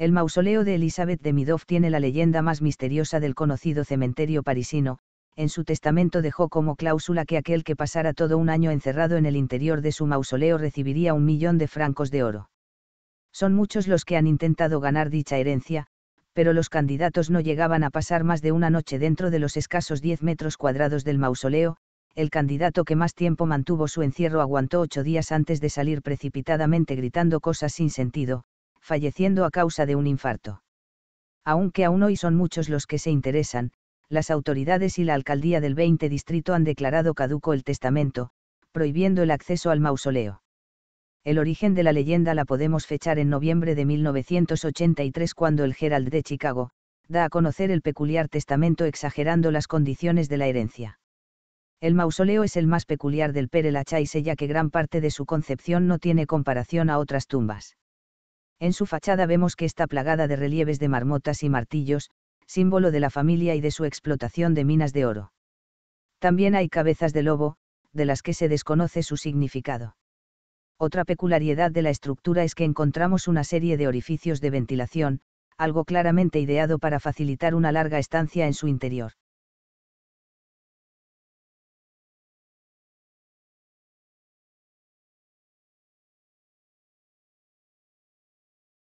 El mausoleo de Elizabeth de Midoff tiene la leyenda más misteriosa del conocido cementerio parisino, en su testamento dejó como cláusula que aquel que pasara todo un año encerrado en el interior de su mausoleo recibiría un millón de francos de oro. Son muchos los que han intentado ganar dicha herencia, pero los candidatos no llegaban a pasar más de una noche dentro de los escasos 10 metros cuadrados del mausoleo, el candidato que más tiempo mantuvo su encierro aguantó ocho días antes de salir precipitadamente gritando cosas sin sentido, falleciendo a causa de un infarto. Aunque aún hoy son muchos los que se interesan, las autoridades y la alcaldía del 20 distrito han declarado caduco el testamento, prohibiendo el acceso al mausoleo. El origen de la leyenda la podemos fechar en noviembre de 1983 cuando el Herald de Chicago, da a conocer el peculiar testamento exagerando las condiciones de la herencia. El mausoleo es el más peculiar del Lachaise ya que gran parte de su concepción no tiene comparación a otras tumbas. En su fachada vemos que está plagada de relieves de marmotas y martillos, símbolo de la familia y de su explotación de minas de oro. También hay cabezas de lobo, de las que se desconoce su significado. Otra peculiaridad de la estructura es que encontramos una serie de orificios de ventilación, algo claramente ideado para facilitar una larga estancia en su interior.